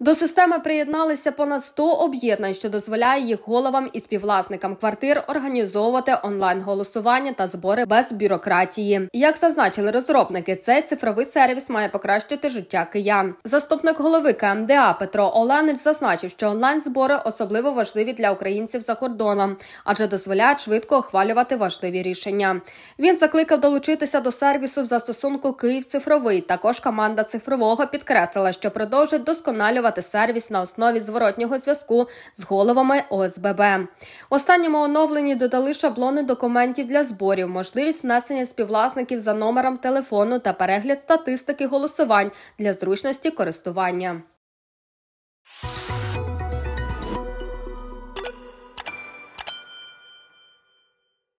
До системи приєдналися понад 100 об'єднань, що дозволяє їх головам і співвласникам квартир організовувати онлайн голосування та збори без бюрократії. Як зазначили розробники, цей цифровий сервіс має покращити життя киян. Заступник голови КМДА Петро Оленич зазначив, що онлайн збори особливо важливі для українців за кордоном, адже дозволяють швидко ухвалювати важливі рішення. Він закликав долучитися до сервісу в застосунку Київ цифровий. Також команда цифрового підкреслила, що продовжить досконалювати створювати сервіс на основі зворотнього зв'язку з головами ОСББ. Останньому оновленні додали шаблони документів для зборів, можливість внесення співвласників за номером телефону та перегляд статистики голосувань для зручності користування.